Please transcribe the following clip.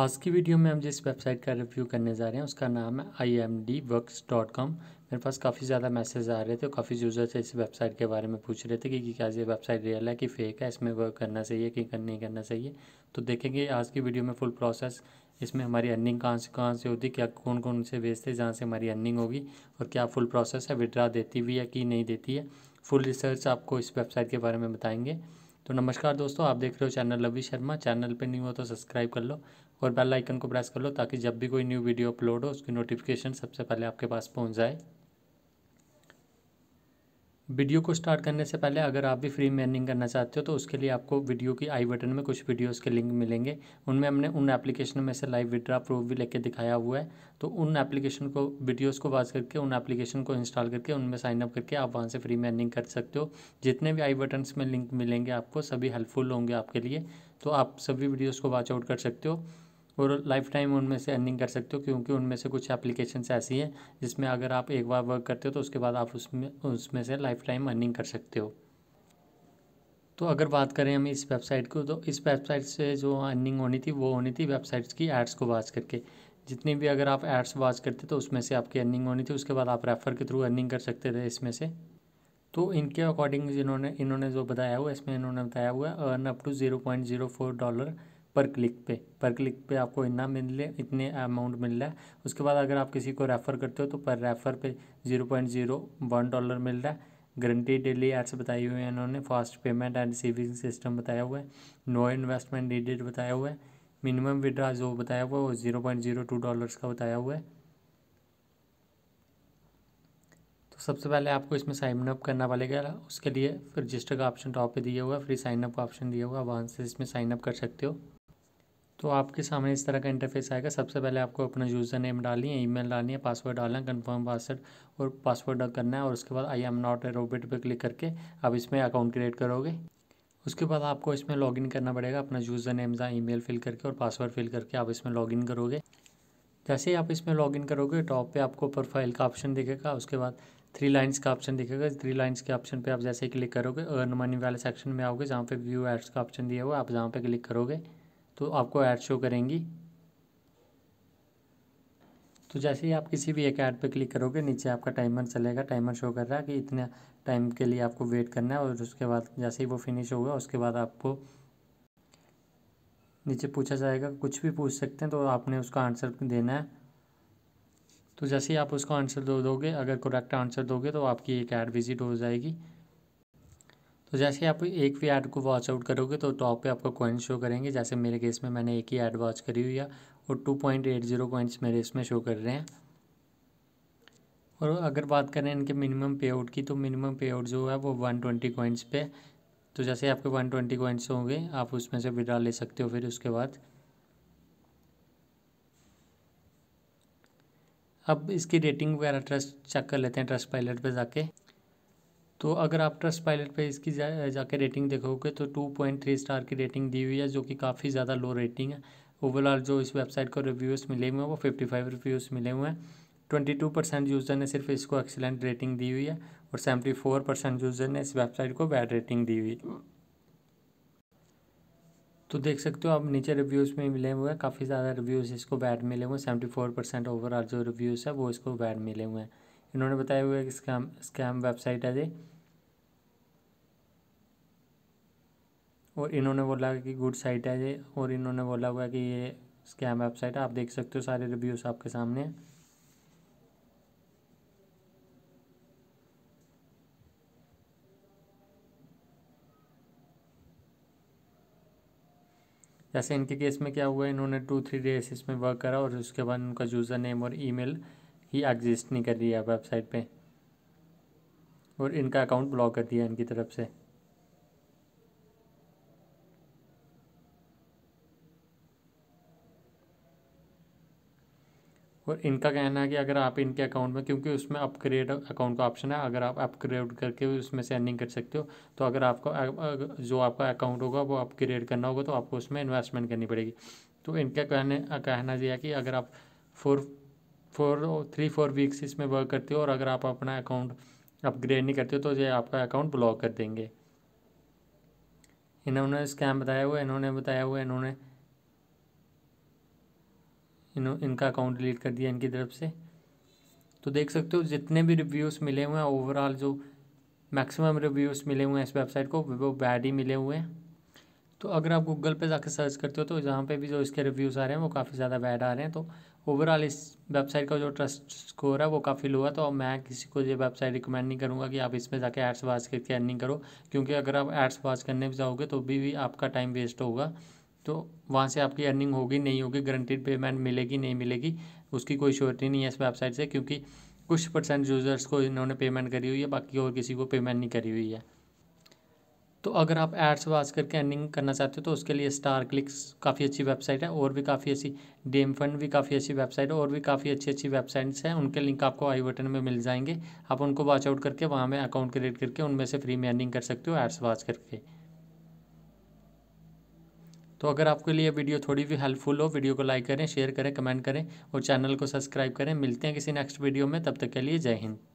आज की वीडियो में हम जिस वेबसाइट का रिव्यू करने जा रहे हैं उसका नाम है I M D works dot com मेरे पास काफ़ी ज़्यादा मैसेज आ रहे थे काफ़ी यूज़र्स इस वेबसाइट के बारे में पूछ रहे थे कि क्या ये वेबसाइट रियल है कि फ़ेक है इसमें वर्क करना चाहिए कि नहीं करना चाहिए तो देखेंगे आज की वीडियो में फुल प्रोसेस इसमें हमारी अर्निंग कहाँ से कहाँ से होती क्या कौन कौन से बेचते जहाँ से हमारी अर्निंग होगी और क्या फुल प्रोसेस है विड्रा देती भी है कि नहीं देती है फुल रिसर्च आपको इस वेबसाइट के बारे में बताएंगे तो नमस्कार दोस्तों आप देख रहे हो चैनल लवी शर्मा चैनल पर नहीं हो तो सब्सक्राइब कर लो और बेल आइकन को प्रेस कर लो ताकि जब भी कोई न्यू वीडियो अपलोड हो उसकी नोटिफिकेशन सबसे पहले आपके पास पहुंच जाए वीडियो को स्टार्ट करने से पहले अगर आप भी फ्री में अर्निंग करना चाहते हो तो उसके लिए आपको वीडियो की आई बटन में कुछ वीडियोस के लिंक मिलेंगे उनमें हमने उन एप्लीकेशन में से लाइव विड्रा प्रूफ भी लेके दिखाया हुआ है तो उन एप्लीकेशन को वीडियोस को वाच करके उन एप्लीकेशन को इंस्टॉल करके उनमें साइनअप करके आप वहाँ से फ्री में अर्निंग कर सकते हो जितने भी आई बटन में लिंक मिलेंगे आपको सभी हेल्पफुल होंगे आपके लिए तो आप सभी वीडियोज़ को वॉच आउट कर सकते हो और लाइफ टाइम उनमें से अर्निंग कर सकते हो क्योंकि उनमें से कुछ एप्लीकेशन ऐसी हैं जिसमें अगर आप एक बार वर्क करते हो तो उसके बाद आप उसमें उसमें से लाइफ टाइम अर्निंग कर सकते हो तो अगर बात करें हम इस वेबसाइट को तो इस वेबसाइट से जो अर्निंग होनी थी वो होनी थी वेबसाइट्स की एड्स को वाच करके जितनी भी अगर आप एड्स वाच करते तो उसमें से आपकी अर्निंग होनी थी उसके बाद आप रेफ़र के थ्रू अर्निंग कर सकते थे इसमें से तो इनके अकॉर्डिंग जिन्होंने इन्होंने जो बताया हुआ इसमें इन्होंने बताया हुआ earn up to zero point zero four dollar पर क्लिक पे पर क्लिक पे आपको इतना मिले इतने अमाउंट मिल रहा है उसके बाद अगर आप किसी को रेफ़र करते हो तो पर रेफ़र पे zero point zero one dollar मिल रहा है गारंटी डेली एड्स बताई हुई है इन्होंने fast payment and saving system बताया हुआ है नो इन्वेस्टमेंट नीडेड बताया हुआ है मिनिमम विड्रा जो बताया हुआ है वो zero point zero two dollars का बताया हुआ है तो सबसे पहले आपको इसमें साइन अप करना पड़ेगा उसके लिए रजिस्टर का ऑप्शन टॉप पे दिया हुआ है फ्री साइनअप का ऑप्शन दिया हुआ है वहाँ से इसमें साइनअप कर सकते हो तो आपके सामने इस तरह का इंटरफेस आएगा सबसे पहले आपको अपना यूज़र नेम डालनी है ईमेल डालनी है पासवर्ड डालना है कन्फर्म पासवर्ड और पासवर्ड करना है और उसके बाद I am not a robot पर क्लिक करके आप इसमें अकाउंट क्रिएट करोगे उसके बाद आपको इसमें लॉगिन करना पड़ेगा अपना यूज़र नेम जहाँ मेल फिल करके और पासवर्ड फिल करके आप इसमें लॉगिन करोगे जैसे ही आप इसमें लॉगिन करोगे टॉप पे आपको प्रोफाइल का ऑप्शन दिखेगा उसके बाद थ्री लाइंस का ऑप्शन दिखेगा थ्री लाइंस के ऑप्शन पे आप जैसे ही क्लिक करोगे अर्न मनी वाले सेक्शन में आओगे जहाँ पे व्यू एड्स का ऑप्शन दिया हुआ आप जहाँ पे क्लिक करोगे तो आपको ऐड शो करेंगी तो जैसे ही आप किसी भी एक ऐड पर क्लिक करोगे नीचे आपका टाइमर चलेगा टाइमर शो कर रहा है कि इतने टाइम के लिए आपको वेट करना है और उसके बाद जैसे ही वो फिनिश होगा उसके बाद आपको नीचे पूछा जाएगा कुछ भी पूछ सकते हैं तो आपने उसका आंसर देना है तो जैसे ही आप उसका आंसर दो दोगे अगर करेक्ट आंसर दोगे तो आपकी एक ऐड विजिट हो जाएगी तो जैसे आप एक भी ऐड को वॉच आउट करोगे तो टॉप पे आपका कॉइन शो करेंगे जैसे मेरे केस में मैंने एक ही ऐड वॉच करी हुई है और two point eight zero coins मेरे इसमें शो कर रहे हैं और अगर बात करें इनके मिनिमम पे आउट की तो मिनिमम पे आउट जो है वो वन ट्वेंटी कॉइन्स पे तो जैसे आपके वन ट्वेंटी कॉइन्स होंगे आप उसमें से विड्रा ले सकते हो फिर उसके बाद अब इसकी रेटिंग वगैरह ट्रस्ट चेक कर लेते हैं ट्रस्ट पायलट पर जाके तो अगर आप ट्रस्ट पायलट पर इसकी जा जाके रेटिंग देखोगे तो टू पॉइंट थ्री स्टार की रेटिंग दी हुई है जो कि काफ़ी ज़्यादा लो रेटिंग है ओवरऑल जो इस वेबसाइट को रिव्यूज़ मिले हुए हैं वो फिफ्टी फाइव रिव्यूज़ मिले हुए हैं ट्वेंटी टू परसेंट यूज़र ने सिर्फ इसको एक्सेलेंट रेटिंग दी हुई है और सेवेंटी फोर परसेंट यूज़र ने इस वेबसाइट को बैड रेटिंग दी हुई तो देख सकते हो आप नीचे रिव्यूज़ में मिले हुए हैं काफ़ी ज़्यादा रिव्यूज़ इसको बैड मिले हुए हैं सेवेंटी फोर परसेंट ओवरऑल जो रिव्यूज़ है वो इसको बैड मिले हुए हैं इन्होंने बताया हुआ है कि स्कैम स्कैम वेबसाइट है जी और इन्होंने बोला कि गुड साइट है ये और इन्होंने बोला हुआ कि ये स्कैम वेबसाइट है आप देख सकते हो सारे रिव्यूज़ आपके सामने हैं जैसे इनके केस में क्या हुआ इन्होंने टू थ्री डेज इसमें वर्क करा और उसके बाद उनका यूज़र नेम और ईमेल ही एग्जिस्ट नहीं कर रही है वेबसाइट पे और इनका अकाउंट ब्लॉक कर दिया इनकी तरफ से और इनका कहना है कि अगर आप इनके अकाउंट में क्योंकि उसमें अपग्रेड अकाउंट का ऑप्शन है अगर आप अपग्रेड करके उसमें से अर्निंग कर सकते हो तो अगर आपको जो आपका अकाउंट होगा वो अपग्रेड करना होगा तो आपको उसमें इन्वेस्टमेंट करनी पड़ेगी तो इनका कहने कहना यह है कि अगर आप four four three four weeks इसमें वर्क करते हो और अगर आप अपना अकाउंट अपग्रेड नहीं करते हो तो ये आपका अकाउंट ब्लॉक कर देंगे इन्होंने स्कैम बताया हुआ इन्होंने बताया हुआ इन्होंने इन इनका अकाउंट डिलीट कर दिया इनकी तरफ से तो देख सकते हो जितने भी रिव्यूज़ मिले हुए हैं ओवरऑल जो मैक्सिमम रिव्यूज़ मिले हुए हैं इस वेबसाइट को वो बैड ही मिले हुए हैं तो अगर आप गूगल पे जाकर सर्च करते हो तो जहाँ पे भी जो इसके रिव्यूज़ आ रहे हैं वो काफ़ी ज़्यादा बैड आ रहे हैं तो ओवरऑल इस वेबसाइट का जो ट्रस्ट स्कोर है वो काफ़ी लो है तो मैं किसी को ये वेबसाइट रिकमेंड नहीं करूँगा कि आप इसमें जाके एड्स वाच करके अर्निंग करो क्योंकि अगर आप एड्स वाच करने भी जाओगे तो भी, भी आपका टाइम वेस्ट होगा तो वहाँ से आपकी अर्निंग होगी नहीं होगी गारंटीड पेमेंट मिलेगी नहीं मिलेगी उसकी कोई श्योरिटी नहीं है इस वेबसाइट से क्योंकि कुछ परसेंट यूज़र्स को इन्होंने पेमेंट करी हुई है बाकी और किसी को पेमेंट नहीं करी हुई है तो अगर आप एड्स वाच करके अर्निंग करना चाहते हो तो उसके लिए स्टार क्लिक्स काफ़ी अच्छी वेबसाइट है और भी काफ़ी अच्छी डेम फंड भी काफ़ी अच्छी वेबसाइट है और भी काफ़ी अच्छी अच्छी वेबसाइट्स हैं उनके लिंक आपको आई बटन में मिल जाएंगे आप उनको वॉच आउट करके वहाँ में अकाउंट क्रिएट करके उनमें से फ्री में अर्निंग कर सकते हो एड्स वाच करके तो अगर आपके लिए वीडियो थोड़ी भी हेल्पफुल हो वीडियो को लाइक करें शेयर करें कमेंट करें और चैनल को सब्सक्राइब करें मिलते हैं किसी नेक्स्ट वीडियो में तब तक के लिए जय हिंद